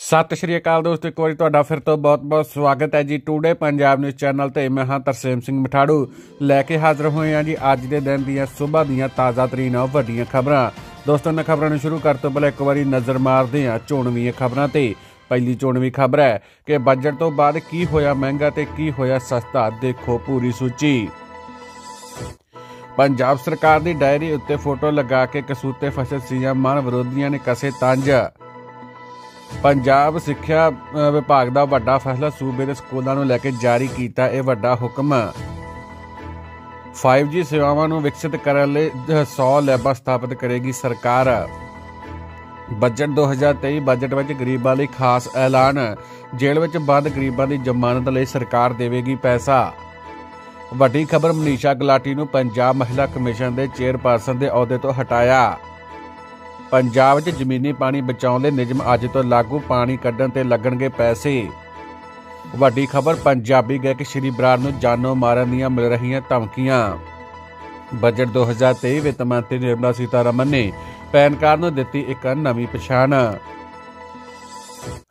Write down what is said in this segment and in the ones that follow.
ਸਤਿ ਸ਼੍ਰੀ ਅਕਾਲ ਦੋਸਤੋ ਇੱਕ ਵਾਰੀ ਤੁਹਾਡਾ ਫਿਰ ਤੋਂ ਬਹੁਤ-ਬਹੁਤ ਸਵਾਗਤ ਹੈ ਜੀ ਟੂਡੇ ਪੰਜਾਬ ਨਿਊਜ਼ ਚੈਨਲ ਤੇ ਮੈਂ ਹਾਂ ਤਰਸੇਮ ਸਿੰਘ ਮਠਾੜੂ ਲੈ ਕੇ ਹਾਜ਼ਰ ਹੋਏ ਹਾਂ ਜੀ ਅੱਜ ਦੇ ਦਿਨ ਦੀਆਂ ਸਵੇਰ ਦੀਆਂ ਤਾਜ਼ਾ ਤਰੀਨ ਵੱਡੀਆਂ ਖਬਰਾਂ ਦੋਸਤੋ ਨਾ ਖਬਰਾਂ ਨੂੰ ਸ਼ੁਰੂ ਕਰ ਤੋਂ ਪਹਿਲਾਂ ਇੱਕ ਵਾਰੀ ਨਜ਼ਰ ਮਾਰਦੇ ਹਾਂ ਚੋਣਵੀਆਂ ਖਬਰਾਂ ਤੇ ਪਹਿਲੀ ਚੋਣਵੀ ਖਬਰ ਹੈ ਕਿ ਬਜਟ ਤੋਂ ਬਾਅਦ ਕੀ ਹੋਇਆ ਮਹਿੰਗਾ ਤੇ ਕੀ ਹੋਇਆ ਸਸਤਾ ਦੇਖੋ ਪੂਰੀ ਸੂਚੀ ਪੰਜਾਬ ਸਰਕਾਰ ਦੀ ਡਾਇਰੀ ਉੱਤੇ ਫੋਟੋ ਲਗਾ ਕੇ ਕਸੂਤੇ ਫਸਲ ਸੀਆਂ ਮਨ ਵਿਰੋਧੀਆਂ ਨੇ ਕਸੇ ਤਾਂਜਾ ਪੰਜਾਬ ਸਿੱਖਿਆ ਵਿਭਾਗ ਦਾ ਵੱਡਾ ਫੈਸਲਾ ਸੂਬੇ ਦੇ ਸਕੂਲਾਂ ਨੂੰ ਲੈ ਕੇ ਜਾਰੀ ਕੀਤਾ ਇਹ ਵੱਡਾ ਹੁਕਮ 5G ਸੇਵਾਵਾਂ ਨੂੰ ਵਿਕਸਿਤ ਕਰਨ ਲਈ 100 ਲੈਬਾਂ ਸਥਾਪਿਤ ਕਰੇਗੀ ਸਰਕਾਰ ਬਜਟ 2023 ਬਜਟ ਵਿੱਚ ਗਰੀਬਾਂ ਲਈ ਖਾਸ ਐਲਾਨ ਜੇਲ੍ਹ ਵਿੱਚ ਬੰਦ ਗਰੀਬਾਂ ਦੀ ਜ਼ਮਾਨਤ ਲਈ ਸਰਕਾਰ ਦੇਵੇਗੀ ਪੈਸਾ ਵੱਡੀ ਖਬਰ ਮਨੀਸ਼ਾ ਗਲਾਟੀ ਨੂੰ ਪੰਜਾਬ ਮਹਿਲਾ ਕਮਿਸ਼ਨ ਦੇ ਚੇਅਰਪਰਸਨ ਦੇ ਅਹੁਦੇ ਤੋਂ ਹਟਾਇਆ ਪੰਜਾਬ 'ਚ ਜ਼ਮੀਨੀ ਪਾਣੀ ਬਚਾਉਣ ਦੇ ਨਿਯਮ ਅੱਜ ਤੋਂ ਲਾਗੂ ਪਾਣੀ ਕੱਢਣ ਤੇ ਲੱਗਣਗੇ ਪੈਸੇ ਵੱਡੀ ਖਬਰ ਪੰਜਾਬੀ ਗਾਇਕ ਸ਼੍ਰੀ ਬਰਾੜ ਨੂੰ ਜਾਨੋਂ ਮਾਰਨ ਦੀਆਂ ਮਿਲ ਰਹੀਆਂ ਧਮਕੀਆਂ ਬਜਟ 2023 ਵਿੱਤ ਮੰਤਰੀ ਨਿਰਮਲਾ ਸੀਤਾਰਮਨ ਨੇ ਪੈਨ ਕਾਰਡ ਨੂੰ ਦਿੱਤੀ ਇੱਕ ਨਵੀਂ ਪਛਾਣ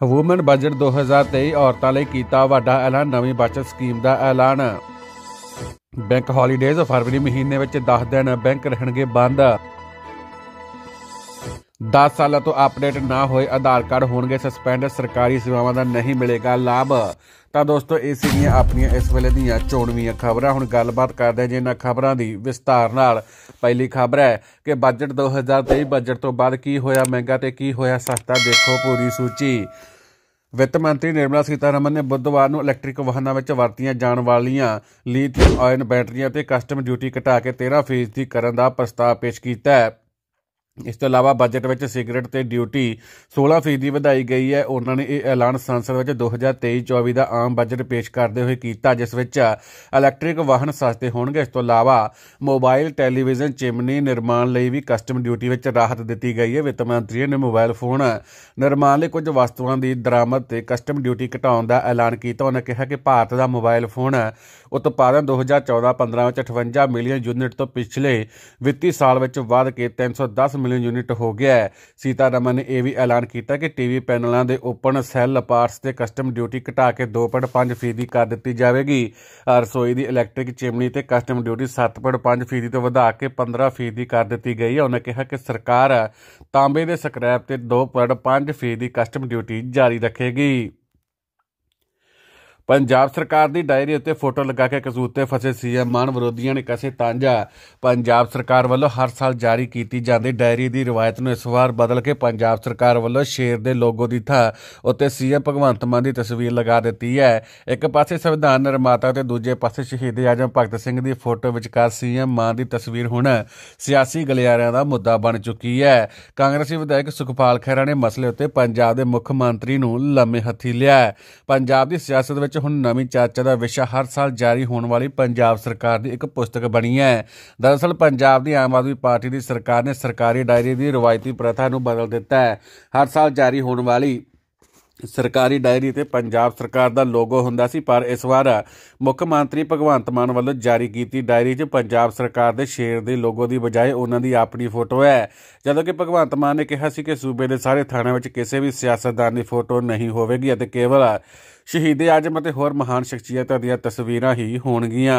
ਵੂਮਨ ਬਜਟ 2023 ਔਰਤਾਂ ਲਈ ਕੀਤਾ ਵੱਡਾ ਐਲਾਨ ਨਵੀਂ ਬਚਤ ਸਕੀਮ ਦਾ ਐਲਾਨ ਬੈਂਕ ਹੌਲੀਡੇਜ਼ ਫਰਵਰੀ ਮਹੀਨੇ ਵਿੱਚ 10 ਦਿਨ ਬੈਂਕ ਰਹਿਣਗੇ ਬੰਦ 10 ਸਾਲਾਂ ਤੋਂ ਅਪਡੇਟ ਨਾ ਹੋਏ ਆਧਾਰ ਕਾਰਡ ਹੋਣਗੇ ਸਸਪੈਂਡ ਸਰਕਾਰੀ ਸੇਵਾਵਾਂ ਦਾ ਨਹੀਂ ਮਿਲੇਗਾ ਲਾਭ ਤਾਂ ਦੋਸਤੋ ਇਹ ਸੀਗੀਆਂ ਆਪਣੀਆਂ ਇਸ ਵੇਲੇ ਦੀਆਂ ਚੋਣਵੀਆਂ ਖਬਰਾਂ ਹੁਣ ਗੱਲਬਾਤ ਕਰਦੇ ਜੇ ਇਹਨਾਂ ਖਬਰਾਂ ਦੀ ਵਿਸਤਾਰ ਨਾਲ ਪਹਿਲੀ ਖਬਰ ਹੈ ਕਿ ਬਜਟ 2023 ਬਜਟ ਤੋਂ ਬਾਅਦ ਕੀ ਹੋਇਆ ਮਹਿੰਗਾ ਤੇ ਕੀ ਹੋਇਆ ਸਸਤਾ ਦੇਖੋ ਪੂਰੀ ਸੂਚੀ ਵਿੱਤ ਮੰਤਰੀ ਨਿਰਮਲਾ ਸੀਤਾਰਮਨ ਨੇ ਬੁੱਧਵਾਰ ਨੂੰ ਇਲੈਕਟ੍ਰਿਕ ਵਾਹਨਾਂ ਵਿੱਚ ਵਰਤੀਆਂ ਜਾਣ ਵਾਲੀਆਂ ਲੀਥੀਅਮ ਆਇਨ ਬੈਟਰੀਆਂ ਤੇ ਕਸਟਮ ਡਿਊਟੀ ਘਟਾ ਕੇ 13% ਕਰਨ ਦਾ ਪ੍ਰਸਤਾਵ ਪੇਸ਼ ਕੀਤਾ ਹੈ ਇਸ ਤੋਂ ਇਲਾਵਾ ਬਜਟ ਵਿੱਚ ਸਿਗਰਟ ਤੇ ਡਿਊਟੀ 16% ਦੀ ਵਧਾਈ ਗਈ ਹੈ ਉਹਨਾਂ ਨੇ ਇਹ ਐਲਾਨ ਸੰਸਦ ਵਿੱਚ 2023-24 ਦਾ ਆਮ ਬਜਟ ਪੇਸ਼ ਕਰਦੇ ਹੋਏ ਕੀਤਾ ਜਿਸ ਵਿੱਚ ਇਲੈਕਟ੍ਰਿਕ ਵਾਹਨ ਸਸਤੇ ਹੋਣਗੇ ਇਸ ਤੋਂ ਇਲਾਵਾ ਮੋਬਾਈਲ ਟੈਲੀਵਿਜ਼ਨ ਚਿਮਨੀ ਨਿਰਮਾਣ ਲਈ ਵੀ ਕਸਟਮ ਡਿਊਟੀ ਵਿੱਚ ਰਾਹਤ ਦਿੱਤੀ ਗਈ ਹੈ ਵਿੱਤ ਮੰਤਰੀ ਨੇ ਮੋਬਾਈਲ ਫੋਨ ਨਿਰਮਾਣ ਲਈ ਕੁਝ ਵਸਤੂਆਂ ਦੀ ਦਰਾਮਦ ਤੇ ਕਸਟਮ ਡਿਊਟੀ ਘਟਾਉਣ ਦਾ ਐਲਾਨ ਕੀਤਾ ਉਹਨਾਂ ਕਿਹਾ ਕਿ ਭਾਰਤ ਦਾ ਮੋਬਾਈਲ ਫੋਨ ਉਤਪਾਦਨ 2014-15 ਵਿੱਚ 58 ਮਿਲੀਅਨ ਯੂਨਿਟ ਤੋਂ ਪਿਛਲੇ ਵਿੱਤੀ ਸਾਲ ਵਿੱਚ ਵਧ ਕੇ 310 ਮਿਲੀਅਨ ਯੂਨਿਟ ਹੋ ਗਿਆ ਹੈ ਸੀਤਾਰਮਨ ਨੇ ਇਹ ਵੀ ਐਲਾਨ ਕੀਤਾ ਕਿ ਟੀਵੀ ਪੈਨਲਾਂ ਦੇ ਓਪਨ ਸੈੱਲ ਪਾਰਟਸ ਤੇ ਕਸਟਮ ਡਿਊਟੀ ਘਟਾ ਕੇ 2.5% ਕਰ ਦਿੱਤੀ ਜਾਵੇਗੀ ਰਸੋਈ ਦੀ ਇਲੈਕਟ੍ਰਿਕ ਚਿਮਨੀ ਤੇ ਕਸਟਮ ਡਿਊਟੀ 7.5% ਤੋਂ ਵਧਾ ਕੇ 15% ਕਰ ਦਿੱਤੀ ਗਈ ਹੈ ਉਹਨੇ ਕਿਹਾ ਕਿ ਸਰਕਾਰ ਤਾਂਬੇ ਦੇ ਸਕ੍ਰੈਪ ਤੇ 2.5% ਕਸਟਮ ਡਿਊਟੀ ਜਾਰੀ ਰੱਖੇਗੀ ਪੰਜਾਬ ਸਰਕਾਰ ਦੀ ਡਾਇਰੀ ਉੱਤੇ ਫੋਟੋ ਲਗਾ ਕੇ ਕਸੂਤੇ ਫਸੇ ਸੀਐਮ ਮਾਨ ਵਿਰੋਧੀਆਂ ਨੇ ਕਸੇ ਤਾਂਜਾ ਪੰਜਾਬ ਸਰਕਾਰ ਵੱਲੋਂ ਹਰ ਸਾਲ ਜਾਰੀ ਕੀਤੀ ਜਾਂਦੀ ਡਾਇਰੀ ਦੀ ਰਵਾਇਤ ਨੂੰ ਇਸ ਵਾਰ ਬਦਲ ਕੇ ਪੰਜਾਬ ਸਰਕਾਰ ਵੱਲੋਂ ਸ਼ੇਰ ਦੇ ਲੋਗੋ ਦੀ ਥਾਂ ਉੱਤੇ ਸੀਐਮ ਭਗਵੰਤ ਮਾਨ ਦੀ ਤਸਵੀਰ ਲਗਾ ਦਿੱਤੀ ਹੈ ਇੱਕ ਪਾਸੇ ਸੰਵਿਧਾਨ ਨਿਰਮਾਤਾ ਤੇ ਦੂਜੇ ਪਾਸੇ ਸ਼ਹੀਦ ਆਜਮ ਭਗਤ ਸਿੰਘ ਦੀ ਫੋਟੋ ਵਿਚਕਾਰ ਸੀਐਮ ਮਾਨ ਦੀ ਤਸਵੀਰ ਹੁਣ ਸਿਆਸੀ ਗਲਿਆਰਿਆਂ ਦਾ ਮੁੱਦਾ ਬਣ ਚੁੱਕੀ ਹੈ ਕਾਂਗਰਸੀ ਵਿਧਾਇਕ ਸੁਖਪਾਲ ਖੈਰਾ ਨੇ ਮਸਲੇ ਉੱਤੇ ਪੰਜਾਬ ਦੇ ਮੁੱਖ ਮੰਤਰੀ ਨੂੰ ਲੰਮੇ ਹੱਥੀ ਲਿਆ ਪੰਜਾਬ ਦੀ ਸਿਆਸਤ ਵਿੱਚ ਹੁਣ ਨਵੀਂ ਚਾਚਾ ਦਾ ਵਿਸ਼ਾ ਹਰ ਸਾਲ ਜਾਰੀ ਹੋਣ ਵਾਲੀ ਪੰਜਾਬ ਸਰਕਾਰ ਦੀ ਇੱਕ ਪੁਸਤਕ ਬਣੀ ਹੈ ਦਰਅਸਲ ਪੰਜਾਬ ਦੀ ਆਮ ਆਦਮੀ ਪਾਰਟੀ ਦੀ ਸਰਕਾਰ ਨੇ ਸਰਕਾਰੀ ਡਾਇਰੀ ਦੀ ਰਵਾਇਤੀ ਪ੍ਰਥਾ ਨੂੰ ਬਦਲ ਦਿੱਤਾ ਹੈ ਹਰ ਸਾਲ ਜਾਰੀ ਹੋਣ ਵਾਲੀ ਸਰਕਾਰੀ ਡਾਇਰੀ ਤੇ ਪੰਜਾਬ ਸਰਕਾਰ ਦਾ ਲੋਗੋ ਹੁੰਦਾ ਸੀ ਪਰ ਇਸ ਵਾਰ ਮੁੱਖ ਮੰਤਰੀ ਭਗਵੰਤ ਮਾਨ ਵੱਲੋਂ ਜਾਰੀ ਕੀਤੀ ਡਾਇਰੀ 'ਚ ਪੰਜਾਬ ਸਰਕਾਰ ਦੇ ਸ਼ੇਰ ਦੇ ਲੋਗੋ ਦੀ ਬਜਾਏ ਉਹਨਾਂ ਦੀ ਆਪਣੀ ਫੋਟੋ ਹੈ ਜਦੋਂ ਕਿ ਭਗਵੰਤ ਮਾਨ ਨੇ ਕਿਹਾ ਸੀ ਕਿ ਸੂਬੇ ਦੇ ਸਾਰੇ ਥਾਣਿਆਂ ਵਿੱਚ ਕਿਸੇ ਵੀ ਸਿਆਸਤਦਾਨ ਦੀ ਫੋਟੋ ਨਹੀਂ ਹੋਵੇਗੀ ਅਤੇ ਕੇਵਲ ਸ਼ਹੀਦ ਆਜਮ ਅਤੇ ਹੋਰ ਮਹਾਨ ਸ਼ਖਸੀਅਤਾਂ ਦੀਆਂ ਤਸਵੀਰਾਂ ਹੀ ਹੋਣਗੀਆਂ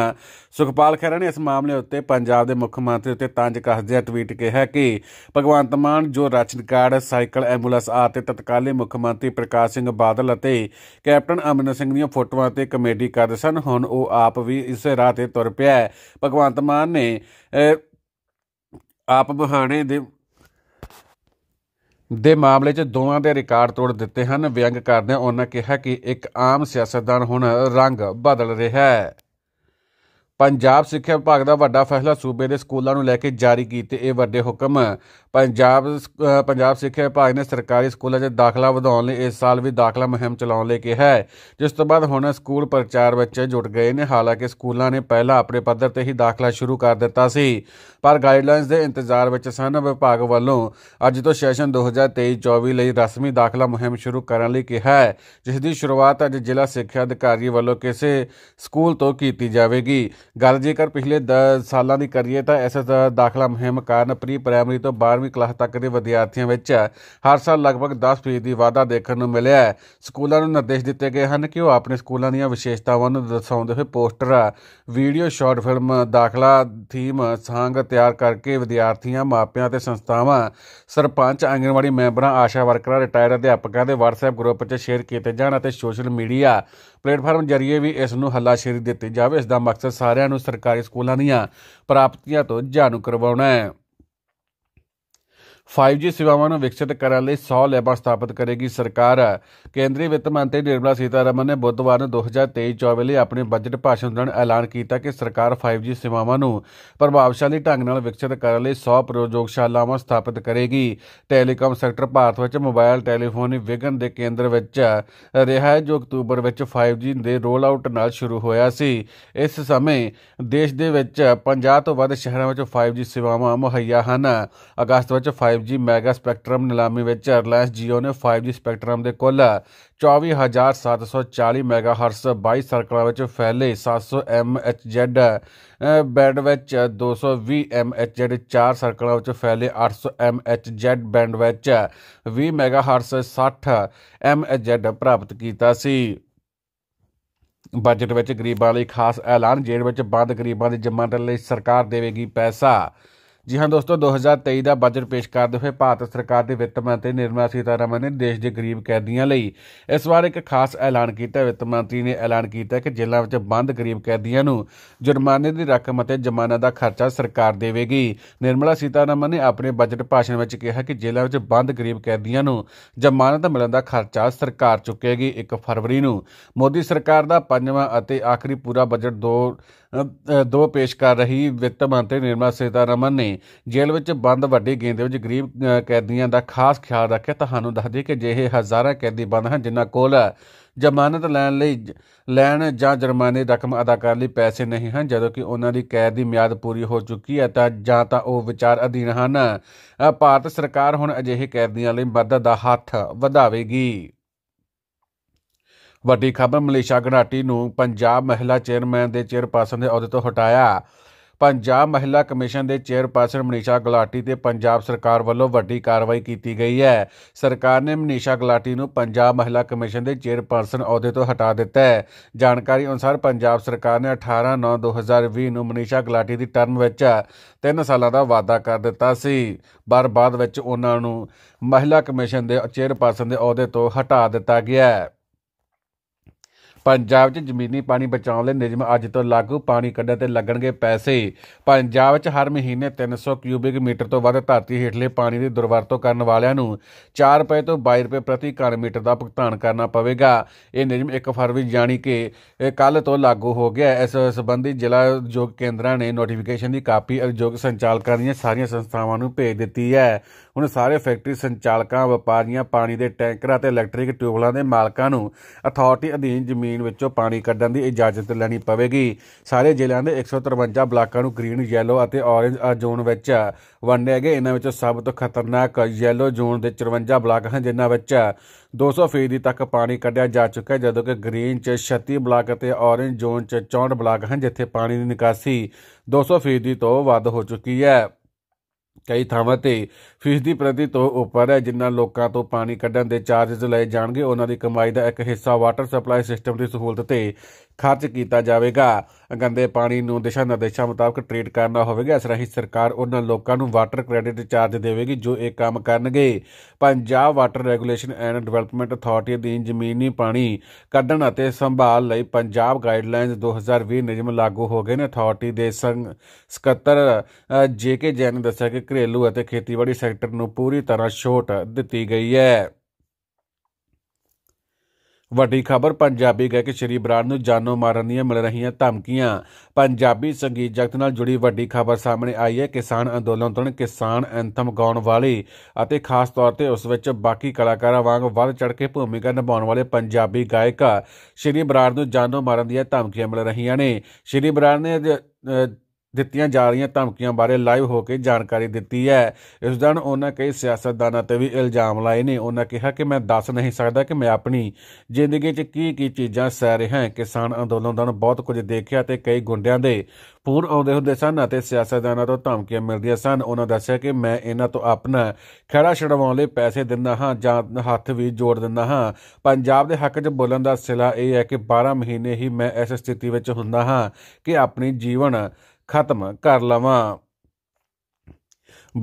ਸੁਖਪਾਲ ਖਹਿਰਾ ਨੇ ਇਸ ਮਾਮਲੇ ਉੱਤੇ ਪੰਜਾਬ ਦੇ ਮੁੱਖ ਮੰਤਰੀ ਉੱਤੇ ਤੰਜ ਕੱਸਦਿਆਂ ਟਵੀਟ ਕਿਹਾ ਕਿ ਭਗਵੰਤ ਮਾਨ ਜੋ ਰਚਨਕਾਰ ਸਾਈਕਲ ਐਂਬੂਲੈਂਸ ਤੇ ਤਤਕਾਲੀ ਮੁੱਖ ਮੰਤਰੀ ਪ੍ਰਕਾਸ਼ ਸਿੰਘ ਬਾਦਲ ਅਤੇ ਕੈਪਟਨ ਅਮਨ ਸਿੰਘ ਦੀਆਂ ਫੋਟੋਆਂ ਤੇ ਕਮੇਡੀ ਕਰਦੇ ਸਨ ਹੁਣ ਉਹ ਆਪ ਵੀ ਇਸੇ ਰਾਹ ਤੇ ਤੁਰ ਪਿਆ ਹੈ ਭਗਵੰਤ ਮਾਨ ਨੇ ਆਪ ਬਹਾਣੇ ਦੇ ਦੇ ਮਾਮਲੇ 'ਚ ਦੋਵਾਂ ਦੇ ਰਿਕਾਰਡ ਤੋੜ ਦਿੱਤੇ ਹਨ ਵਿਅੰਗ ਕਰਦੇ ਉਹਨਾਂ ਕਿਹਾ ਕਿ ਇੱਕ ਆਮ ਸਿਆਸਤਦਾਨ ਹੁਣ ਰੰਗ ਬਦਲ ਰਿਹਾ ਹੈ ਪੰਜਾਬ ਸਿੱਖਿਆ ਵਿਭਾਗ ਦਾ ਵੱਡਾ ਫੈਸਲਾ ਸੂਬੇ ਦੇ ਸਕੂਲਾਂ ਨੂੰ ਲੈ ਕੇ ਜਾਰੀ ਕੀਤੇ ਇਹ ਵੱਡੇ ਹੁਕਮ ਪੰਜਾਬ ਪੰਜਾਬ ਸਿੱਖਿਆ ਵਿਭਾਗ ਨੇ ਸਰਕਾਰੀ ਸਕੂਲਾਂ 'ਚ ਦਾਖਲਾ ਵਧਾਉਣ ਲਈ ਇਸ ਸਾਲ ਵੀ ਦਾਖਲਾ ਮੁਹਿੰਮ ਚਲਾਉਣ ਲਈ ਕਿਹਾ ਹੈ ਜਿਸ ਤੋਂ ਬਾਅਦ ਹੁਣ ਸਕੂਲ ਪ੍ਰਚਾਰ ਵਿੱਚ ਜੁਟ ਗਏ ਨੇ ਹਾਲਾਂਕਿ ਸਕੂਲਾਂ ਨੇ ਪਹਿਲਾਂ ਆਪਣੇ ਪੱਧਰ ਤੇ ਹੀ ਦਾਖਲਾ ਸ਼ੁਰੂ ਕਰ ਦਿੱਤਾ ਸੀ ਪਰ ਗਾਈਡਲਾਈਨਸ ਦੇ ਇੰਤਜ਼ਾਰ ਵਿੱਚ ਸਨ ਵਿਭਾਗ ਵੱਲੋਂ ਅੱਜ ਤੋਂ ਸੈਸ਼ਨ 2023-24 ਲਈ ਰਸਮੀ ਦਾਖਲਾ ਮੁਹਿੰਮ ਸ਼ੁਰੂ ਕਰਨ ਲਈ ਕਿਹਾ ਹੈ ਜਿਸ ਦੀ ਸ਼ੁਰੂਆਤ ਅੱਜ ਜ਼ਿਲ੍ਹਾ ਸਿੱਖਿਆ ਅਧਿਕਾਰੀ ਵੱਲੋਂ ਕਿਸੇ ਸਕੂਲ ਤੋਂ ਕੀਤੀ ਜਾਵੇਗੀ ਗੱਲ ਜੇਕਰ ਪਿਛਲੇ 10 ਸਾਲਾਂ ਦੀ ਕਰੀਏ ਤਾਂ ਐਸਐਸ ਦਾਖਲਾ ਮੁਹਿੰਮ ਕਾਰਨ ਪ੍ਰੀ ਪ੍ਰਾਇਮਰੀ ਤੋਂ 12ਵੀਂ ਕਲਾਸ ਤੱਕ ਦੇ ਵਿਦਿਆਰਥੀਆਂ ਵਿੱਚ ਹਰ ਸਾਲ ਲਗਭਗ 10% ਦੀ ਵਾਧਾ ਦੇਖਣ ਨੂੰ ਮਿਲਿਆ ਹੈ ਸਕੂਲਾਂ ਨੂੰ ਨਿਰਦੇਸ਼ ਦਿੱਤੇ ਗਏ ਹਨ ਕਿ ਉਹ ਆਪਣੇ ਸਕੂਲਾਂ ਦੀਆਂ ਵਿਸ਼ੇਸ਼ਤਾਵਾਂ ਨੂੰ ਦਰਸਾਉਂਦੇ ਹੋਏ ਪੋਸਟਰ ਵੀਡੀਓ ਸ਼ਾਰਟ ਫਿਲਮ ਦਾਖਲਾ ਥੀਮ ਸੰਗ ਤਿਆਰ ਕਰਕੇ ਵਿਦਿਆਰਥੀਆਂ ਮਾਪਿਆਂ ਤੇ ਸੰਸਥਾਵਾਂ ਸਰਪੰਚ ਆਂਗਣਵਾੜੀ ਮੈਂਬਰਾਂ ਆਸ਼ਾ ਵਰਕਰਾਂ ਰਿਟਾਇਰਡ ਅਧਿਆਪਕਾਂ ਦੇ WhatsApp ਗਰੁੱਪ 'ਚ ਸ਼ੇਅਰ ਕੀਤੇ ਜਾਣ ਅਤੇ ਸੋਸ਼ਲ ਮੀਡੀਆ ਪਲੇਟਫਾਰਮ ਜਰੀਏ ਵੀ ਇਸ ਨੂੰ ਹੱਲਾਸ਼ੇਰੀ ਦਿੱਤੀ ਜਾਵੇ ਇਸ ਦਾ ਮਕਸਦ ਸਾਰਿਆਂ ਨੂੰ ਸਰਕਾਰੀ ਸਕੂਲਾਂ ਦੀਆਂ ਪ੍ਰਾਪਤੀਆਂ ਤੋਂ ਜਾਣੂ ਕਰਵਾਉਣਾ ਹੈ 5G ਸੇਵਾਵਾਂ ਨੂੰ ਵਿਕਸਿਤ ਕਰਨ ਲਈ 100 ਲੈਬਾਂ ਸਥਾਪਿਤ ਕਰੇਗੀ ਸਰਕਾਰ ਕੇਂਦਰੀ ਵਿੱਤ ਮੰਤਰੀ ਨਿਰਮਲਾ ਸੀਤਾਰਮਨ ਨੇ ਬੁੱਧਵਾਰ ਨੂੰ 2023-24 ਲਈ ਆਪਣੇ ਬਜਟ ਭਾਸ਼ਣ ਦੌਰਾਨ ਐਲਾਨ ਕੀਤਾ ਕਿ ਸਰਕਾਰ 5G ਸੇਵਾਵਾਂ ਨੂੰ ਪ੍ਰਭਾਵਸ਼ਾਲੀ ਢੰਗ ਨਾਲ ਵਿਕਸਿਤ ਕਰਨ ਲਈ 100 ਪ੍ਰਯੋਗਸ਼ਾਲਾਵਾਂ ਸਥਾਪਿਤ ਕਰੇਗੀ ਟੈਲੀਕਾਮ ਸੈਕਟਰ ਭਾਰਤ ਵਿੱਚ ਮੋਬਾਈਲ ਟੈਲੀਫੋਨੀ ਵਿਗਨ ਦੇ ਕੇਂਦਰ ਵਿੱਚ ਰਿਹਾ ਹੈ ਜੋ ਅਕਤੂਬਰ ਵਿੱਚ 5G ਦੇ ਰੋਲ ਆਊਟ ਨਾਲ ਸ਼ੁਰੂ ਹੋਇਆ ਸੀ ਇਸ ਸਮੇਂ ਦੇਸ਼ ਦੇ ਵਿੱਚ 50 ਤੋਂ ਵੱਧ ਸ਼ਹਿਰਾਂ ਵਿੱਚ 5G ਸੇਵਾਵਾਂ ਮੁਹੱਈਆ ਹਨ ਅਗਸਤ ਵਿੱਚ 5G ਮੈਗਾ ਸਪੈਕਟ੍ਰਮ ਨਿਲਾਮੀ ਵਿੱਚ ਰਿਲਾਇੰਸ Jio ਨੇ 5G ਸਪੈਕਟ੍ਰਮ ਦੇ ਕੁੱਲ 24740 ਮੈਗਾਹਰਟਸ 22 ਸਰਕਲਾਂ ਵਿੱਚ ਫੈਲੇ 700 MHz ਬੈਂਡ ਵਿੱਚ 220 MHz 4 ਸਰਕਲਾਂ ਵਿੱਚ ਫੈਲੇ 800 MHz ਬੈਂਡ ਵਿੱਚ 20 ਮੈਗਾਹਰਟਸ 60 MHz ਪ੍ਰਾਪਤ ਕੀਤਾ ਸੀ ਬਜਟ ਵਿੱਚ ਗਰੀਬਾਂ ਲਈ ਖਾਸ ਐਲਾਨ ਜੇਲ੍ਹ ਵਿੱਚ ਬੰਦ ਗਰੀਬਾਂ ਦੇ ਜਮਾਨਤ ਲਈ ਸਰਕਾਰ ਦੇਵੇਗੀ ਪੈਸਾ ਜੀ ਹਾਂ ਦੋਸਤੋ 2023 ਦਾ ਬਜਟ ਪੇਸ਼ ਕਰਦੇ ਹੋਏ ਭਾਰਤ ਸਰਕਾਰ ਦੇ ਵਿੱਤ ਮੰਤਰੀ ਨਿਰਮਲਾ ਸੀਤਾਰਮਨ ਨੇ ਦੇਸ਼ ਦੇ ਗਰੀਬ ਕੈਦੀਆਂ ਲਈ ਇਸ ਵਾਰ ਇੱਕ ਖਾਸ ਐਲਾਨ ਕੀਤਾ ਵਿੱਤ ਮੰਤਰੀ ਨੇ ਐਲਾਨ ਕੀਤਾ ਕਿ ਜੇਲ੍ਹਾਂ ਵਿੱਚ ਬੰਦ ਗਰੀਬ ਕੈਦੀਆਂ ਨੂੰ ਜੁਰਮਾਨੇ ਦੀ ਰਕਮ ਅਤੇ ਜਮਾਨਾ ਦਾ ਖਰਚਾ ਸਰਕਾਰ ਦੇਵੇਗੀ ਨਿਰਮਲਾ ਸੀਤਾਰਮਨ ਨੇ ਆਪਣੇ ਬਜਟ ਭਾਸ਼ਣ ਵਿੱਚ ਕਿਹਾ ਕਿ ਜੇਲ੍ਹਾਂ ਵਿੱਚ ਬੰਦ ਗਰੀਬ ਕੈਦੀਆਂ ਨੂੰ ਜਮਾਨਤ ਮਿਲਣ ਦਾ ਖਰਚਾ ਸਰਕਾਰ ਚੁੱਕੇਗੀ 1 ਫਰਵਰੀ ਨੂੰ ਮੋਦੀ ਸਰਕਾਰ ਦਾ ਪੰਜਵਾਂ ਅਤੇ ਆਖਰੀ ਪੂਰਾ ਬਜਟ 2 ਦੋ ਪੇਸ਼ ਕਰ ਰਹੀ ਵਿੱਤ ਮੰਤਰੀ ਨਿਰਮਲਾ ਸੀਤਾਰਮਨ ਨੇ ਜੇਲ੍ਹ ਵਿੱਚ ਬੰਦ ਵੱਡੀ ਗੇਂਦ ਵਿੱਚ ਗਰੀਬ ਕੈਦੀਆਂ ਦਾ ਖਾਸ ਖਿਆਲ ਰੱਖਿਆ ਤੁਹਾਨੂੰ ਦੱਸ ਦਈਏ ਕਿ ਜਿਹੇ ਹਜ਼ਾਰਾਂ ਕੈਦੀ ਬੰਦ ਹਨ ਜਿਨ੍ਹਾਂ ਕੋਲ ਜ਼ਮਾਨਤ ਲੈਣ ਲਈ ਲੈਣ ਜਾਂ ਜੁਰਮਾਨੇ ਰਕਮ ਅਦਾ ਕਰਨ ਲਈ ਪੈਸੇ ਨਹੀਂ ਹਨ ਜਦੋਂ ਕਿ ਉਹਨਾਂ ਦੀ ਕੈਦ ਦੀ ਮਿਆਦ ਪੂਰੀ ਹੋ ਚੁੱਕੀ ਹੈ ਤਾਂ ਜਾਂ ਤਾਂ ਉਹ ਵਿਚਾਰ ਅਧੀਨ ਹਨ ਭਾਰਤ ਸਰਕਾਰ ਹੁਣ ਅਜਿਹੇ ਕੈਦੀਆਂ ਲਈ ਮਦਦ ਦਾ ਹੱਥ ਵਧਾਵੇਗੀ ਵੱਡੀ ਖਬਰ ਮਲੇਸ਼ਾ ਘਰਾਟੀ ਨੂੰ ਪੰਜਾਬ ਮਹਿਲਾ ਚੇਅਰਮੈਨ ਦੇ ਚੇਅਰਪਰਸਨ ਦੇ ਅਹੁਦੇ ਤੋਂ ਹਟਾਇਆ ਪੰਜਾਬ ਮਹਿਲਾ ਕਮਿਸ਼ਨ ਦੇ ਚੇਅਰਪਰਸਨ ਮਨੀਸ਼ਾ ਗਲਾਟੀ ਤੇ ਪੰਜਾਬ ਸਰਕਾਰ ਵੱਲੋਂ ਵੱਡੀ ਕਾਰਵਾਈ ਕੀਤੀ ਗਈ ਹੈ ਸਰਕਾਰ ਨੇ ਮਨੀਸ਼ਾ ਗਲਾਟੀ ਨੂੰ ਪੰਜਾਬ ਮਹਿਲਾ ਕਮਿਸ਼ਨ ਦੇ ਚੇਅਰਪਰਸਨ ਅਹੁਦੇ ਤੋਂ ਹਟਾ ਦਿੱਤਾ ਹੈ ਜਾਣਕਾਰੀ ਅਨੁਸਾਰ ਪੰਜਾਬ ਸਰਕਾਰ ਨੇ 18 9 2020 ਨੂੰ ਮਨੀਸ਼ਾ ਗਲਾਟੀ ਦੀ ਟਰਮ ਵਿੱਚ 3 ਸਾਲਾਂ ਦਾ ਵਾਅਦਾ ਕਰ ਦਿੱਤਾ ਸੀ ਪਰ ਬਾਅਦ ਵਿੱਚ ਉਹਨਾਂ ਨੂੰ ਮਹਿਲਾ ਕਮਿਸ਼ਨ ਦੇ ਚੇਅਰਪਰਸਨ ਦੇ ਅਹੁਦੇ ਤੋਂ ਹਟਾ ਦਿੱਤਾ ਗਿਆ ਹੈ ਪੰਜਾਬ 'ਚ ਜ਼ਮੀਨੀ ਪਾਣੀ ਬਚਾਉਣ ਲਈ ਨਿਯਮ ਅੱਜ ਤੋਂ ਲਾਗੂ ਪਾਣੀ ਕੱਢਣ ਤੇ ਲੱਗਣਗੇ ਪੈਸੇ ਪੰਜਾਬ 'ਚ ਹਰ ਮਹੀਨੇ 300 ਕਿਊਬਿਕ ਮੀਟਰ ਤੋਂ ਵੱਧ ਧਰਤੀ ਹੇਠਲੇ ਪਾਣੀ ਦੀ ਦੁਰਵਰਤੋਂ ਕਰਨ ਵਾਲਿਆਂ ਨੂੰ 4 ਰੁਪਏ ਤੋਂ 22 ਰੁਪਏ ਪ੍ਰਤੀ ਘਨ ਮੀਟਰ ਦਾ ਭੁਗਤਾਨ ਕਰਨਾ ਪਵੇਗਾ ਇਹ ਨਿਯਮ 1 ਫਰਵਰੀ ਯਾਨੀ ਕਿ ਕੱਲ ਤੋਂ ਲਾਗੂ ਹੋ ਗਿਆ ਇਸ ਸੰਬੰਧੀ ਜ਼ਿਲ੍ਹਾ ਉਦਯੋਗ ਕੇਂਦਰਾਂ ਨੇ ਨੋਟੀਫਿਕੇਸ਼ਨ ਦੀ ਕਾਪੀ ਉਦਯੋਗ ਸੰਚਾਲਕਾਂ ਦੀਆਂ ਸਾਰੀਆਂ ਸੰਸਥਾਵਾਂ ਨੂੰ ਭੇਜ ਦਿੱਤੀ ਹੈ ਹੁਣ ਸਾਰੇ ਫੈਕਟਰੀ ਸੰਚਾਲਕਾਂ ਵਪਾਰੀਆਂ ਪਾਣੀ ਦੇ ਟੈਂਕਰਾਂ ਤੇ ਇਲੈਕਟ੍ਰਿਕ ਟਿਊਬਲਾਂ ਦੇ ਮਾਲਕਾਂ ਨੂੰ ਅਥਾਰਟੀ ਅਧੀਨ ਜ਼ਮੀਨ ਵਿੱਚੋਂ ਪਾਣੀ ਕੱਢਣ ਦੀ ਇਜਾਜ਼ਤ ਲੈਣੀ ਪਵੇਗੀ ਸਾਰੇ ਜ਼ਿਲ੍ਹਿਆਂ ਦੇ 153 ਬਲਾਕਾਂ ਨੂੰ ਗ੍ਰੀਨ ਯੈਲੋ ਅਤੇ ਔਰੇਂਜ ਜ਼ੋਨ ਵਿੱਚ ਵੰਡਿਆ ਗਿਆ ਇਹਨਾਂ ਵਿੱਚੋਂ ਸਭ ਤੋਂ ਖਤਰਨਾਕ ਯੈਲੋ ਜ਼ੋਨ ਦੇ 54 ਬਲਾਕ ਹਨ ਜਿਨ੍ਹਾਂ ਵਿੱਚ 200 ਫੀਸਦੀ ਤੱਕ ਪਾਣੀ ਕੱਢਿਆ ਜਾ ਚੁੱਕਾ ਹੈ ਜਦੋਂ ਕਿ ਗ੍ਰੀਨ 'ਚ 36 ਬਲਾਕ ਅਤੇ ਔਰੇਂਜ ਜ਼ੋਨ 'ਚ 64 ਬਲਾਕ ਹਨ ਜਿੱਥੇ ਪਾਣੀ ਦੀ ਨਿਕਾਸੀ 200 ਫੀਸਦੀ ਤੋਂ ਵੱਧ ਹੋ ਚੁੱਕੀ ਹੈ ਕਈ ਥਾਵਾਂ ਤੇ ਫੀਸਦੀ ਪ੍ਰਤੀ ਤੋਂ ਉੱਪਰ ਹੈ ਜਿਨ੍ਹਾਂ ਲੋਕਾਂ ਤੋਂ ਪਾਣੀ ਕੱਢਣ ਦੇ ਚਾਰਜਸ ਲਏ ਜਾਣਗੇ ਉਹਨਾਂ ਦੀ ਕਮਾਈ ਦਾ ਇੱਕ ਹਿੱਸਾ ਵਾਟਰ ਸਪਲਾਈ ਸਿਸਟਮ ਦੀ ਸਹੂਲਤ ਤੇ ਖਰਚ ਕੀਤਾ ਜਾਵੇਗਾ ਗੰਦੇ ਪਾਣੀ ਨੂੰ ਦਿਸ਼ਾ ਨਿਰਦੇਸ਼ਾਂ ਮੁਤਾਬਕ ਟ੍ਰੀਟ ਕਰਨਾ ਹੋਵੇਗਾ ਇਸ ਰਾਹੀਂ ਸਰਕਾਰ ਉਹਨਾਂ ਲੋਕਾਂ ਨੂੰ ਵਾਟਰ ਕ੍ਰੈਡਿਟ ਚਾਰਜ ਦੇਵੇਗੀ ਜੋ ਇਹ ਕੰਮ ਕਰਨਗੇ Punjab water regulation and development authority ਅਧੀਨ ਜ਼ਮੀਨੀ ਪਾਣੀ ਕੱਢਣ ਅਤੇ ਸੰਭਾਲ ਲਈ ਪੰਜਾਬ ਗਾਈਡਲਾਈਨਸ 2020 ਨਿਯਮ ਲਾਗੂ ਹੋ ਗਏ ਨੇ ਅਥਾਰਟੀ ਦੇ ਸੰਗ ਸਕੱਤਰ ਜੇਕੇ ਜੈਨ ਨੇ ਦੱਸਿਆ ਕਿ ਘਰੇਲੂ ਅਤੇ ਖੇਤੀਬਾੜੀ ਸੈਕਟਰ ਨੂੰ ਪੂਰੀ ਤਰ੍ਹਾਂ ਛੋਟ ਦਿੱਤੀ ਗਈ ਹੈ ਵੱਡੀ ਖਬਰ ਪੰਜਾਬੀ ਗਾਇਕ ਸ਼੍ਰੀ ਬਰਾੜ ਨੂੰ ਜਾਨੋਂ ਮਾਰਨ ਦੀਆਂ ਮਿਲ ਰਹੀਆਂ ਧਮਕੀਆਂ ਪੰਜਾਬੀ ਸੰਗੀਤ ਜਗਤ ਨਾਲ ਜੁੜੀ ਵੱਡੀ ਖਬਰ ਸਾਹਮਣੇ ਆਈ ਹੈ ਕਿਸਾਨ ਅੰਦੋਲਨ ਤੋਂ ਕਿਸਾਨ ਐਂਥਮ ਗਾਉਣ ਵਾਲੇ ਅਤੇ ਖਾਸ ਤੌਰ ਤੇ ਉਸ ਵਿੱਚ ਬਾਕੀ ਕਲਾਕਾਰਾਂ ਵਾਂਗ ਵੱਧ ਚੜ ਕੇ ਭੂਮਿਕਾ ਨਿਭਾਉਣ ਵਾਲੇ ਪੰਜਾਬੀ ਗਾਇਕ ਸ਼੍ਰੀ ਬਰਾੜ ਨੂੰ ਜਾਨੋਂ ਮਾਰਨ ਦੀਆਂ ਧਮਕੀਆਂ ਮਿਲ ਰਹੀਆਂ ਨੇ ਸ਼੍ਰੀ ਬਰਾੜ ਨੇ ਦਿੱਤੀਆਂ ਜਾ ਰਹੀਆਂ ਧਮਕੀਆਂ ਬਾਰੇ ਲਾਈਵ ਹੋ ਕੇ ਜਾਣਕਾਰੀ ਦਿੱਤੀ ਹੈ ਇਸ ਦਿਨ ਉਹਨਾਂ ਕਈ ਸਿਆਸਤਦਾਨਾਂ ਤੇ ਵੀ ਇਲਜ਼ਾਮ ਲਾਏ ਨੇ ਉਹਨਾਂ ਕਿਹਾ ਕਿ ਮੈਂ ਦੱਸ ਨਹੀਂ ਸਕਦਾ ਕਿ ਮੈਂ ਆਪਣੀ ਜ਼ਿੰਦਗੀ 'ਚ ਕੀ ਕੀ ਚੀਜ਼ਾਂ ਸਹਿ ਰਿਹਾ ਹਾਂ ਕਿਸਾਨ ਅੰਦੋਲਨ ਦਾ ਬਹੁਤ ਕੁਝ ਦੇਖਿਆ ਤੇ ਕਈ ਗੁੰਡਿਆਂ ਦੇ ਪੂਰ ਆਉਂਦੇ ਹੁੰਦੇ ਸਨ ਅਤੇ ਸਿਆਸਤਦਾਨਾਂ ਤੋਂ ਧਮਕੀਆਂ ਮਿਲਦੀਆਂ ਸਨ ਉਹਨਾਂ ਦੱਸਿਆ ਕਿ ਮੈਂ ਇਹਨਾਂ ਤੋਂ ਆਪਣਾ ਖੜਾ ਛਡਵਾਉਣ ਲਈ ਪੈਸੇ ਦਿੰਦਾ ਹਾਂ ਜਾਂ ਹੱਥ ਵੀ ਜੋੜ ਦਿੰਦਾ ਹਾਂ ਪੰਜਾਬ ਦੇ ਹੱਕ 'ਚ ਬੋਲਣ ਦਾ ਸਿਲਾ ਇਹ ਹੈ ਕਿ 12 ਮਹੀਨੇ ਹੀ ਮੈਂ ਇਸ ਸਥਿਤੀ ਵਿੱਚ ਹੁੰਦਾ ਹਾਂ ਕਿ ਆਪਣੀ ਜੀਵਨ ਖਤਮ ਕਰ ਲਵਾਂ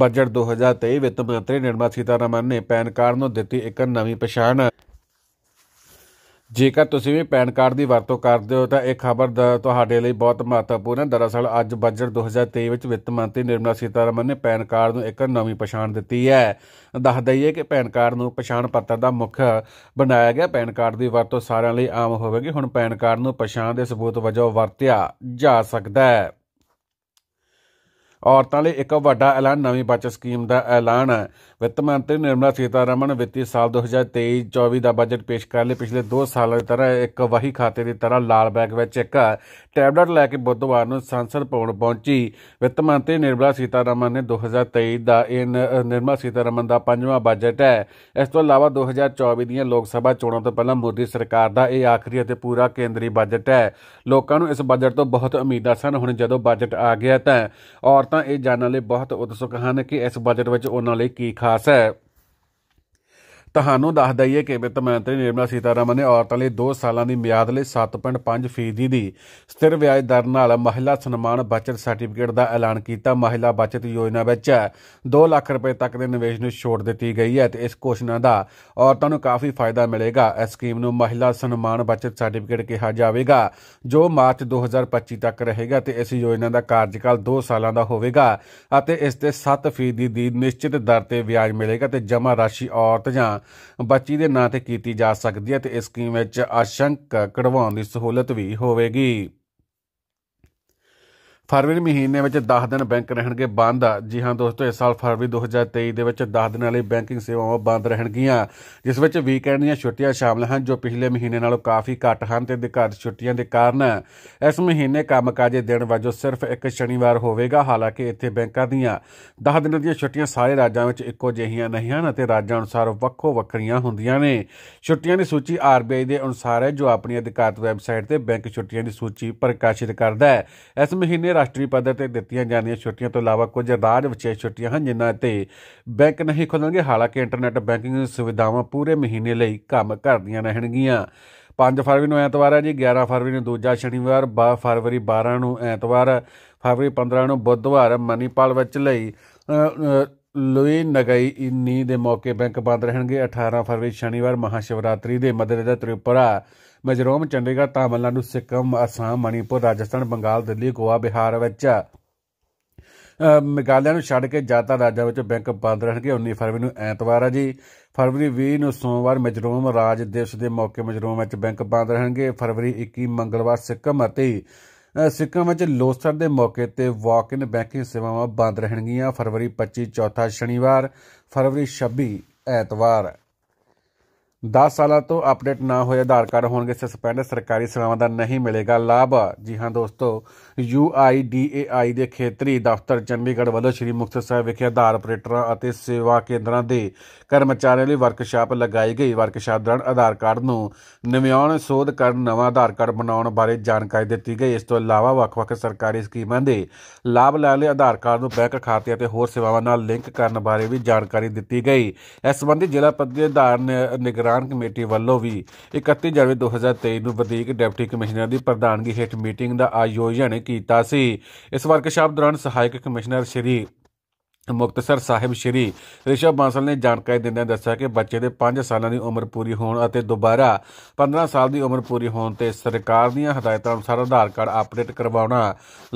ਬਜਟ 2023 ਵਿੱਤ ਮੰਤਰੀ ਨਿਰਮਲਾ ਸੀਤਾਰਮਨ ਨੇ ਪੈਨ ਕਾਰਡ ਨੂੰ ਦਿੱਤੀ ਇੱਕ ਨਵੀਂ ਪਛਾਣ ਜੇਕਰ ਤੁਸੀਂ ਵੀ ਪੈਨ ਕਾਰਡ ਦੀ ਵਰਤੋਂ ਕਰਦੇ ਹੋ ਤਾਂ ਇਹ ਖਬਰ ਤੁਹਾਡੇ ਲਈ ਬਹੁਤ ਮਹੱਤਵਪੂਰਨ ਹੈ ਦਰਅਸਲ ਅੱਜ ਬਜਟ 2023 ਵਿੱਚ ਵਿੱਤ ਮੰਤਰੀ ਨਿਰਮਲਾ ਸੀਤਾਰਮਨ ਨੇ ਪੈਨ ਕਾਰਡ ਨੂੰ ਇੱਕ ਨਵੀਂ ਪਛਾਣ ਦਿੱਤੀ ਹੈ ਦੱਸ ਦਈਏ ਕਿ ਪੈਨ ਕਾਰਡ ਨੂੰ ਪਛਾਣ ਪੱਤਰ ਦਾ ਮੁੱਖ ਬਣਾਇਆ ਗਿਆ ਪੈਨ ਕਾਰਡ ਦੀ ਵਰਤੋਂ ਸਾਰਿਆਂ ਲਈ ਆਮ ਹੋਵੇਗੀ ਹੁਣ ਪੈਨ ਕਾਰਡ ਨੂੰ ਪਛਾਣ ਦੇ ਸਬੂਤ ਵਜੋਂ ਵਰਤਿਆ ਜਾ ਸਕਦਾ ਹੈ ਔਰਤਾਂ ਲਈ ਇੱਕ ਵੱਡਾ ਐਲਾਨ ਨਵੀਂ ਬਜਟ ਸਕੀਮ ਦਾ ਐਲਾਨ ਹੈ ਵਿੱਤ ਮੰਤਰੀ ਨਿਰਮਲਾ ਸੀਤਾਰਮਨ ਵਿੱਤੀ ਸਾਲ 2023-24 ਦਾ ਬਜਟ ਪੇਸ਼ ਕਰਨ ਲਈ ਪਿਛਲੇ 2 ਸਾਲਾਂ ਦੀ ਤਰ੍ਹਾਂ ਇੱਕ ਵਹੀ ਖਾਤੇ ਦੀ ਤਰ੍ਹਾਂ ਲਾਲ ਬੈਗ ਵਿੱਚ ਇੱਕ ਟੈਬਲੇਟ ਲੈ ਕੇ ਬੁੱਧਵਾਰ ਨੂੰ ਸੰਸਦ ਭਵਨ ਪਹੁੰਚੀ ਵਿੱਤ ਮੰਤਰੀ ਨਿਰਮਲਾ ਸੀਤਾਰਮਨ ਨੇ 2023 ਦਾ ਇਹ ਨਿਰਮਲਾ ਸੀਤਾਰਮਨ ਦਾ ਪੰਜਵਾਂ ਬਜਟ ਹੈ ਇਸ ਤੋਂ ਇਲਾਵਾ 2024 ਦੀਆਂ ਲੋਕ ਸਭਾ ਚੋਣਾਂ ਤੋਂ ਪਹਿਲਾਂ ਮੋਦੀ ਸਰਕਾਰ ਦਾ ਇਹ ਆਖਰੀ ਅਤੇ ਪੂਰਾ ਕੇਂਦਰੀ ਬਜਟ ਹੈ ਲੋਕਾਂ ਨੂੰ ਇਸ ਬਜਟ ਤੋਂ ਬਹੁਤ ਉਮੀਦਾਂ ਸਨ ਹੁਣ ਜਦੋਂ ਬਜਟ ਆ ਗਿਆ ਤਾਂ ਔਰਤਾਂ ਇਹ ਜਾਣਨ ਲਈ ਬਹੁਤ ਉਤਸੁਕ ਹਨ ਕਿ ਇਸ ਬਜਟ ਵਿੱਚ ਉਹਨਾਂ ਲਈ ਕੀ ਖਾਸ ਹੈ ਤੁਹਾਨੂੰ ਦੱਸ ਦਈਏ ਕਿ ਵਿੱਤ ਮੰਤਰੀ ਨਿਰਮਲਾ ਸੀਤਾਰਾਮਨ ਨੇ ਔਰਤਾਂ ਲਈ 2 ਸਾਲਾਂ ਦੀ ਮਿਆਦ ਲਈ 7.5% ਦੀ ਸਥਿਰ ਵਿਆਜ ਦਰ ਨਾਲ ਮਹਿਲਾ ਸਨਮਾਨ ਬਚਤ ਸਰਟੀਫਿਕੇਟ ਦਾ ਐਲਾਨ ਕੀਤਾ ਮਹਿਲਾ ਬਚਤ ਯੋਜਨਾ ਵਿੱਚ 2 ਲੱਖ ਰੁਪਏ ਤੱਕ ਦੇ ਨਿਵੇਸ਼ ਨੂੰ ਛੋਟ ਦਿੱਤੀ ਗਈ ਹੈ ਤੇ ਇਸ ਘੋਸ਼ਣਾ ਦਾ ਔਰਤਾਂ ਨੂੰ ਕਾਫੀ ਫਾਇਦਾ ਮਿਲੇਗਾ ਇਸ ਸਕੀਮ ਨੂੰ ਮਹਿਲਾ ਸਨਮਾਨ ਬਚਤ ਸਰਟੀਫਿਕੇਟ ਕਿਹਾ ਜਾਵੇਗਾ ਜੋ ਮਾਰਚ 2025 ਤੱਕ ਰਹੇਗਾ ਤੇ ਇਸ ਯੋਜਨਾ ਦਾ ਕਾਰਜਕਾਲ 2 ਸਾਲਾਂ ਦਾ ਹੋਵੇਗਾ ਅਤੇ ਇਸ ਤੇ 7% ਦੀ ਨਿਸ਼ਚਿਤ ਦਰ ਤੇ ਵਿਆਜ ਮਿਲੇਗਾ ਤੇ ਜਮਾ ਰਾਸ਼ੀ ਔਰਤ ਜਾਂ ਬੱਚੀ ਦੇ ਨਾਂ ਤੇ ਕੀਤੀ ਜਾ ਸਕਦੀ ਹੈ ਤੇ ਇਸ ਸਕੀਮ ਵਿੱਚ ਆਸ਼ੰਕ ਕਢਵਾਉਣ ਦੀ ਸਹੂਲਤ ਵੀ ਹੋਵੇਗੀ ਫਰਵਰੀ ਮਹੀਨੇ ਵਿੱਚ 10 ਦਿਨ ਬੈਂਕ ਰਹਿਣਗੇ ਬੰਦ ਜੀ ਹਾਂ ਦੋਸਤੋ ਇਸ ਸਾਲ ਫਰਵਰੀ 2023 ਦੇ ਵਿੱਚ 10 ਦਿਨਾਂ ਲਈ ਬੈਂਕਿੰਗ ਸੇਵਾਵਾਂ ਬੰਦ ਰਹਿਣਗੀਆਂ ਜਿਸ ਵਿੱਚ ਵੀਕਐਂਡ ਦੀਆਂ ਛੁੱਟੀਆਂ ਸ਼ਾਮਲ ਹਨ ਜੋ ਪਿਛਲੇ ਮਹੀਨੇ ਨਾਲੋਂ ਕਾਫੀ ਘੱਟ ਹਨ ਤੇ ਅਧਿਕਾਰ ਛੁੱਟੀਆਂ ਦੇ ਕਾਰਨ ਇਸ ਮਹੀਨੇ ਕੰਮਕਾਜੇ ਦਿਨ ਵਜੋਂ ਸਿਰਫ ਇੱਕ ਸ਼ਨੀਵਾਰ ਹੋਵੇਗਾ ਹਾਲਾਂਕਿ ਇੱਥੇ ਬੈਂਕਾਂ ਦੀਆਂ 10 ਦਿਨਾਂ ਦੀਆਂ ਛੁੱਟੀਆਂ ਸਾਰੇ ਰਾਜਾਂ ਵਿੱਚ ਇੱਕੋ ਜਿਹੀਆਂ ਨਹੀਂ ਹਨ ਅਤੇ ਰਾਜਾਂ ਅਨੁਸਾਰ ਵੱਖੋ ਵੱਖਰੀਆਂ ਹੁੰਦੀਆਂ ਨੇ ਛੁੱਟੀਆਂ ਦੀ ਸੂਚੀ ਆਰਬੀਆਈ ਦੇ ਅਨੁਸਾਰ ਹੈ ਜੋ ਆਪਣੀ ਅਧਿਕਾਰਤ ਵੈਬਸਾਈਟ ਤੇ ਬੈਂਕ ਛੁੱਟੀਆਂ ਦੀ ਸੂਚੀ ਪ੍ਰਕਾਸ਼ਿਤ ਕਰਦਾ ਹੈ ਇਸ ਮਹੀਨੇ ਅੰਤਰਰਾਸ਼ਟਰੀ ਪੱਧਰ ਤੇ ਦਿੱਤੀਆਂ ਜਾਂਦੀਆਂ ਛੁੱਟੀਆਂ ਤੋਂ ਇਲਾਵਾ ਕੁਝ ਰਾਜ ਵਿਸ਼ੇਸ਼ ਛੁੱਟੀਆਂ ਹਨ ਜਿਨ੍ਹਾਂ ਤੇ ਬੈਂਕ ਨਹੀਂ ਖੁੱਲਣਗੇ ਹਾਲਾਂਕਿ ਇੰਟਰਨੈਟ ਬੈਂਕਿੰਗ ਸੁਵਿਧਾਵਾਂ ਪੂਰੇ ਮਹੀਨੇ ਲਈ ਕੰਮ ਕਰਦੀਆਂ ਰਹਿਣਗੀਆਂ 5 ਫਰਵਰੀ ਨੂੰ ਐਤਵਾਰ ਹੈ ਜੀ 11 ਫਰਵਰੀ ਨੂੰ ਦੂਜਾ ਸ਼ਨੀਵਾਰ 12 ਫਰਵਰੀ 12 ਨੂੰ ਐਤਵਾਰ ਫਰਵਰੀ 15 ਨੂੰ ਬੁੱਧਵਾਰ ਮਨੀਪਾਲ ਵਿੱਚ ਲਈ ਲੋਈ ਨਗਾਈ ਇਨੀ ਦੇ ਮੌਕੇ ਬੈਂਕ ਬੰਦ ਰਹਿਣਗੇ 18 ਫਰਵਰੀ ਸ਼ਨੀਵਾਰ ਮਹਾਸ਼ਿਵਰਾਤਰੀ ਦੇ ਮੱਦੇਨਜ਼ਰ ਤ੍ਰਿਪੁਰਾ ਮਿਜ਼ੋਰਮ ਚੰਡੀਗੜ੍ਹ ਤਾਮਿਲਨਾਡੂ ਸਿੱਕਮ ਅਸਾਮ ਮਣੀਪੁਰ ਰਾਜਸਥਾਨ ਬੰਗਾਲ ਦਿੱਲੀ ਗੋਆ ਬਿਹਾਰ ਵਿੱਚ ਮੇਘਾਲਿਆ ਨੂੰ ਛੱਡ ਕੇ ਜਾਤਾ ਰਾਜਾਂ ਵਿੱਚ ਬੈਂਕ ਬੰਦ ਰਹਿਣਗੇ 19 ਫਰਵਰੀ ਨੂੰ ਐਤਵਾਰ ਆ ਜੀ ਫਰਵਰੀ 20 ਨੂੰ ਸੋਮਵਾਰ ਮਜਰੋਮ ਰਾਜ ਦਿਵਸ ਦੇ ਮੌਕੇ ਮਜਰੋਮ ਵਿੱਚ ਬੈਂਕ ਬੰਦ ਰਹਿਣਗੇ ਫਰਵਰੀ 21 ਮੰਗਲਵਾਰ ਸਿੱਕਮ ਅਤੇ ਸਿੱਕਮ ਵਿੱਚ ਲੋਸਰ ਦੇ ਮੌਕੇ ਤੇ ਵਾਕ-ਇਨ ਬੈਂਕਿੰਗ ਸੇਵਾਵਾਂ ਬੰਦ ਰਹਿਣਗੀਆਂ ਫਰਵਰੀ 25 ਚੌਥਾ ਸ਼ਨੀਵਾਰ ਫਰਵਰੀ 26 ਐਤਵਾਰ 10 ਸਾਲਾਂ ਤੋਂ ਅਪਡੇਟ ਨਾ ਹੋਏ ਆਧਾਰ ਕਾਰਡ ਹੋਣਗੇ ਸਸਪੈਂਡ ਸਰਕਾਰੀ ਸੇਵਾਵਾਂ ਦਾ ਨਹੀਂ ਮਿਲੇਗਾ ਲਾਭ ਜੀ ਹਾਂ ਦੋਸਤੋ UIDAI ਦੇ ਖੇਤਰੀ ਦਫ਼ਤਰ ਚੰਡੀਗੜ੍ਹ ਵੱਲੋਂ ਸ਼੍ਰੀ ਮੁਕਤਸਰ ਸਾਹਿਬ ਵਿਖੇ ਆਧਾਰ ਆਪਰੇਟਰਾਂ ਅਤੇ ਸੇਵਾ ਕੇਂਦਰਾਂ ਦੇ ਕਰਮਚਾਰੀਆਂ ਲਈ ਵਰਕਸ਼ਾਪ ਲਗਾਈ ਗਈ ਵਰਕਸ਼ਾਪ ਦੌਰਾਨ ਆਧਾਰ ਕਾਰਡ ਨੂੰ ਨਵਿਆਉਣ ਸੋਧ ਕਰਨ ਨਵਾਂ ਆਧਾਰ ਕਾਰਡ ਬਣਾਉਣ ਬਾਰੇ ਜਾਣਕਾਰੀ ਦਿੱਤੀ ਗਈ ਇਸ ਤੋਂ ਇਲਾਵਾ ਵੱਖ-ਵੱਖ ਸਰਕਾਰੀ ਸਕੀਮਾਂ ਦੇ ਲਾਭ ਲੈਣ ਲਈ ਆਧਾਰ ਕਾਰਡ ਨੂੰ ਬੈਂਕ ਖਾਤੇ ਅਤੇ ਹੋਰ ਸੇਵਾਵਾਂ ਨਾਲ ਲਿੰਕ ਕਰਨ ਬਾਰੇ ਵੀ ਜਾਣਕਾਰੀ ਦਿੱਤੀ ਗਈ ਇਸ ਸੰਬੰਧੀ ਜ਼ਿਲ੍ਹਾ ਪੱਧਰੀ ਆਧਾਰ ਨਿਗਰਾਨ ਨਿਗਰਾਨ ਕਮੇਟੀ ਵੱਲੋਂ ਵੀ 31 ਜਨਵਰੀ 2023 ਨੂੰ ਵਧੀਕ ਡਿਪਟੀ ਕਮਿਸ਼ਨਰ ਦੀ ਪ੍ਰਧਾਨਗੀ ਹੇਠ ਮੀਟਿੰਗ ਦਾ ਆਯੋਜਨ ਕੀਤਾ ਸੀ ਇਸ ਵਰਕਸ਼ਾਪ ਦੌਰਾਨ ਸਹਾਇਕ ਕਮਿਸ਼ਨਰ ਸ਼੍ਰੀ ਮੁਕਤਸਰ ਸਾਹਿਬ ਸ਼੍ਰੀ ਰਿਸ਼ਭ ਬਾਂਸਲ ਨੇ ਜਾਣਕਾਰੀ ਦਿੰਦਿਆਂ ਦੱਸਿਆ ਕਿ ਬੱਚੇ ਦੇ 5 ਸਾਲਾਂ ਦੀ ਉਮਰ ਪੂਰੀ ਹੋਣ ਅਤੇ ਦੁਬਾਰਾ 15 ਸਾਲ ਦੀ ਉਮਰ ਪੂਰੀ ਹੋਣ ਤੇ ਸਰਕਾਰ ਦੀਆਂ ਹਦਾਇਤਾਂ ਅਨੁਸਾਰ ਆਧਾਰ ਕਾਰਡ ਅਪਡੇਟ ਕਰਵਾਉਣਾ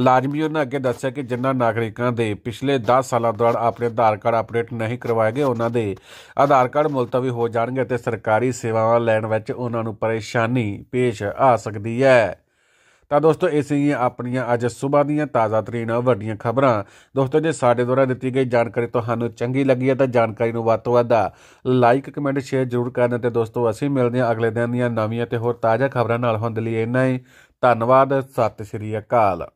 ਲਾਜ਼ਮੀ ਉਹਨਾਂ ਅੱਗੇ ਦੱਸਿਆ ਕਿ ਜਿਨ੍ਹਾਂ ਨਾਗਰਿਕਾਂ ਦੇ ਪਿਛਲੇ 10 ਸਾਲਾਂ ਦੌਰਾਨ ਆਪਣੇ ਆਧਾਰ ਕਾਰਡ ਅਪਡੇਟ ਨਹੀਂ ਕਰਵਾਏ ਗਏ ਉਹਨਾਂ ਦੇ ਆਧਾਰ ਕਾਰਡ ਮੁਲਤਵੀ ਹੋ ਜਾਣਗੇ ਅਤੇ ਸਰਕਾਰੀ ਸੇਵਾਵਾਂ ਲੈਣ ਵਿੱਚ ਉਹਨਾਂ ਨੂੰ ਪਰੇਸ਼ਾਨੀ ਪੇਸ਼ ਆ ਸਕਦੀ ਹੈ ਤਾਂ ਦੋਸਤੋ ਇਹ ਸੀ ਆਪਣੀਆਂ ਅੱਜ ਸਵੇਰ ਦੀਆਂ ਤਾਜ਼ਾ ਤਰੀਨ ਵੱਡੀਆਂ ਖਬਰਾਂ ਦੋਸਤੋ ਜੇ ਸਾਡੇ ਦੁਆਰਾ ਦਿੱਤੀ ਗਈ ਜਾਣਕਾਰੀ ਤੁਹਾਨੂੰ ਚੰਗੀ ਲੱਗੀ ਹੈ ਤਾਂ ਜਾਣਕਾਰੀ ਨੂੰ ਵੱਧ ਤੋਂ ਵੱਧ ਲਾਈਕ ਕਮੈਂਟ ਸ਼ੇਅਰ ਜ਼ਰੂਰ ਕਰਨਾ ਤੇ ਦੋਸਤੋ ਅਸੀਂ ਮਿਲਦੇ ਹਾਂ ਅਗਲੇ ਦਿਨ ਦੀਆਂ ਨਵੀਆਂ ਤੇ ਹੋਰ ਤਾਜ਼ਾ ਖਬਰਾਂ ਨਾਲ ਹੁੰਦੇ ਲਈ ਇੰਨਾ ਹੀ ਧੰਨਵਾਦ ਸਤਿ ਸ਼੍ਰੀ ਅਕਾਲ